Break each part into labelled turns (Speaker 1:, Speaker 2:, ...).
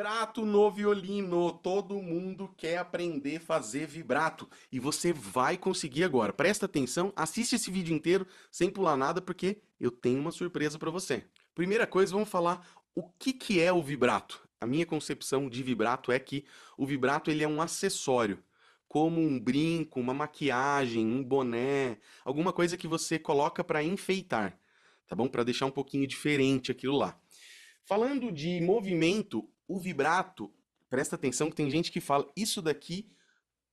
Speaker 1: vibrato no violino. Todo mundo quer aprender a fazer vibrato. E você vai conseguir agora. Presta atenção, assiste esse vídeo inteiro sem pular nada, porque eu tenho uma surpresa para você. Primeira coisa, vamos falar o que, que é o vibrato. A minha concepção de vibrato é que o vibrato ele é um acessório como um brinco, uma maquiagem, um boné, alguma coisa que você coloca para enfeitar, tá bom? Para deixar um pouquinho diferente aquilo lá. Falando de movimento, o vibrato, presta atenção que tem gente que fala isso daqui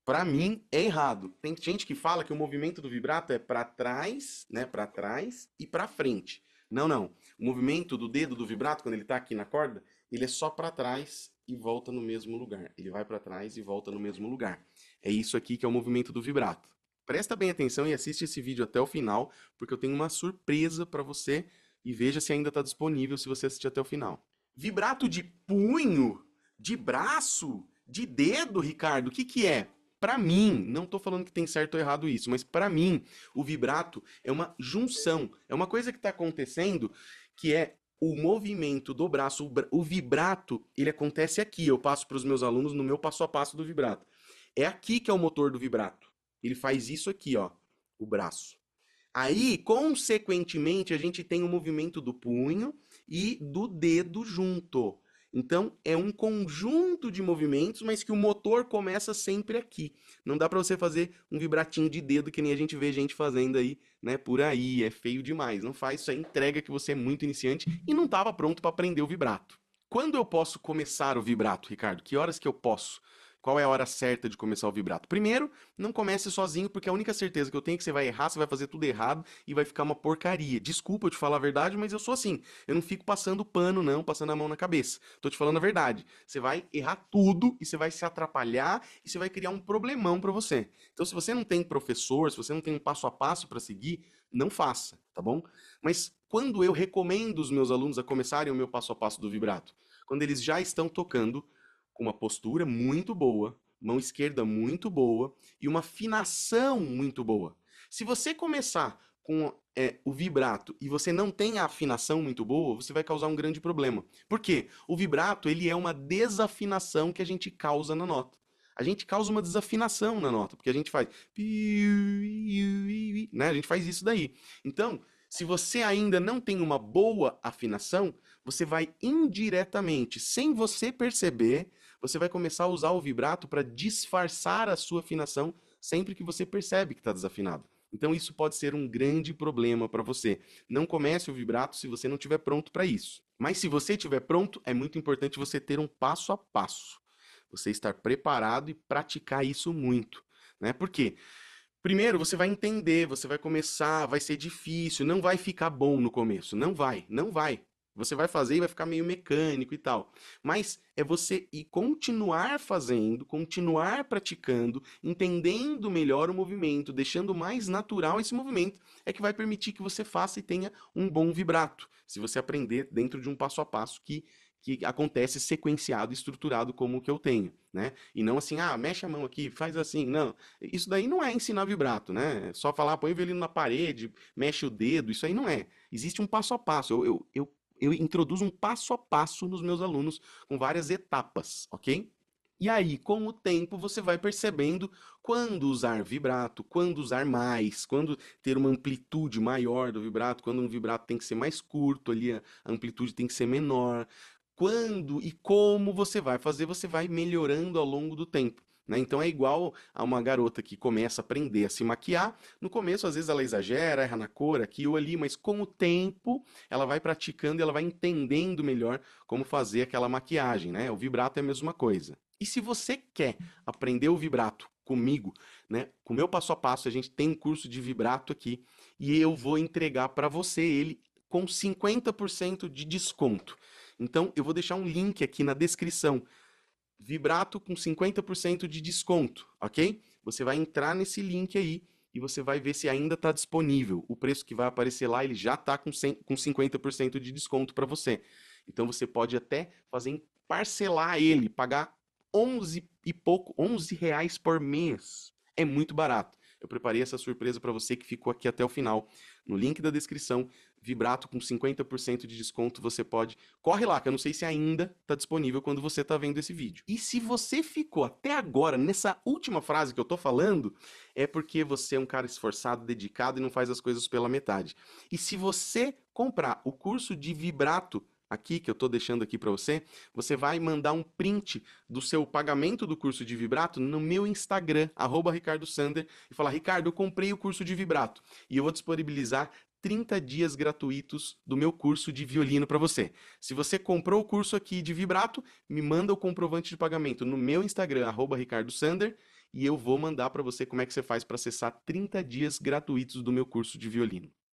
Speaker 1: para mim é errado. Tem gente que fala que o movimento do vibrato é para trás, né, para trás e para frente. Não, não. O movimento do dedo do vibrato quando ele tá aqui na corda, ele é só para trás e volta no mesmo lugar. Ele vai para trás e volta no mesmo lugar. É isso aqui que é o movimento do vibrato. Presta bem atenção e assiste esse vídeo até o final, porque eu tenho uma surpresa para você e veja se ainda está disponível se você assistir até o final. Vibrato de punho, de braço, de dedo, Ricardo, o que, que é? Para mim, não estou falando que tem certo ou errado isso, mas para mim, o vibrato é uma junção, é uma coisa que está acontecendo que é o movimento do braço, o vibrato, ele acontece aqui. Eu passo para os meus alunos no meu passo a passo do vibrato. É aqui que é o motor do vibrato. Ele faz isso aqui, ó, o braço. Aí, consequentemente, a gente tem o movimento do punho, e uhum. do dedo junto. Então, é um conjunto de movimentos, mas que o motor começa sempre aqui. Não dá para você fazer um vibratinho de dedo que nem a gente vê gente fazendo aí, né, por aí. É feio demais. Não faz isso aí, é entrega que você é muito iniciante e não estava pronto para aprender o vibrato. Quando eu posso começar o vibrato, Ricardo? Que horas que eu posso? Qual é a hora certa de começar o vibrato? Primeiro, não comece sozinho, porque a única certeza que eu tenho é que você vai errar, você vai fazer tudo errado e vai ficar uma porcaria. Desculpa eu te falar a verdade, mas eu sou assim. Eu não fico passando pano, não, passando a mão na cabeça. Tô te falando a verdade. Você vai errar tudo e você vai se atrapalhar e você vai criar um problemão para você. Então, se você não tem professor, se você não tem um passo a passo para seguir, não faça, tá bom? Mas quando eu recomendo os meus alunos a começarem o meu passo a passo do vibrato? Quando eles já estão tocando com uma postura muito boa, mão esquerda muito boa e uma afinação muito boa. Se você começar com é, o vibrato e você não tem a afinação muito boa, você vai causar um grande problema. Por quê? O vibrato ele é uma desafinação que a gente causa na nota. A gente causa uma desafinação na nota, porque a gente faz. Né? A gente faz isso daí. Então, se você ainda não tem uma boa afinação, você vai indiretamente, sem você perceber, você vai começar a usar o vibrato para disfarçar a sua afinação sempre que você percebe que está desafinado. Então isso pode ser um grande problema para você. Não comece o vibrato se você não estiver pronto para isso. Mas se você estiver pronto, é muito importante você ter um passo a passo. Você estar preparado e praticar isso muito, né? Por quê? Primeiro, você vai entender, você vai começar, vai ser difícil, não vai ficar bom no começo, não vai, não vai. Você vai fazer e vai ficar meio mecânico e tal. Mas é você ir continuar fazendo, continuar praticando, entendendo melhor o movimento, deixando mais natural esse movimento, é que vai permitir que você faça e tenha um bom vibrato. Se você aprender dentro de um passo a passo que que acontece sequenciado, estruturado como o que eu tenho, né? E não assim, ah, mexe a mão aqui, faz assim, não. Isso daí não é ensinar vibrato, né? É só falar, ah, põe o violino na parede, mexe o dedo, isso aí não é. Existe um passo a passo. Eu, eu, eu eu introduzo um passo a passo nos meus alunos, com várias etapas, ok? E aí, com o tempo, você vai percebendo quando usar vibrato, quando usar mais, quando ter uma amplitude maior do vibrato, quando um vibrato tem que ser mais curto ali, a amplitude tem que ser menor. Quando e como você vai fazer, você vai melhorando ao longo do tempo. Né? Então é igual a uma garota que começa a aprender a se maquiar. No começo, às vezes, ela exagera, erra na cor aqui ou ali, mas com o tempo ela vai praticando e ela vai entendendo melhor como fazer aquela maquiagem. Né? O vibrato é a mesma coisa. E se você quer aprender o vibrato comigo, né? Com o meu passo a passo, a gente tem um curso de vibrato aqui e eu vou entregar para você ele com 50% de desconto. Então, eu vou deixar um link aqui na descrição vibrato com 50% de desconto, ok? Você vai entrar nesse link aí e você vai ver se ainda está disponível. O preço que vai aparecer lá, ele já está com, 50% de desconto para você. Então você pode até fazer parcelar ele, pagar 11 e pouco, 11 reais por mês. É muito barato. Eu preparei essa surpresa para você que ficou aqui até o final. No link da descrição vibrato com 50% de desconto, você pode. Corre lá, que eu não sei se ainda está disponível quando você está vendo esse vídeo. E se você ficou até agora nessa última frase que eu estou falando, é porque você é um cara esforçado, dedicado e não faz as coisas pela metade. E se você comprar o curso de vibrato aqui que eu estou deixando aqui para você, você vai mandar um print do seu pagamento do curso de vibrato no meu Instagram, arroba Ricardo Sander, e falar, Ricardo, eu comprei o curso de vibrato e eu vou disponibilizar 30 dias gratuitos do meu curso de violino para você. Se você comprou o curso aqui de vibrato, me manda o comprovante de pagamento no meu Instagram, ricardosander, e eu vou mandar para você como é que você faz para acessar 30 dias gratuitos do meu curso de violino.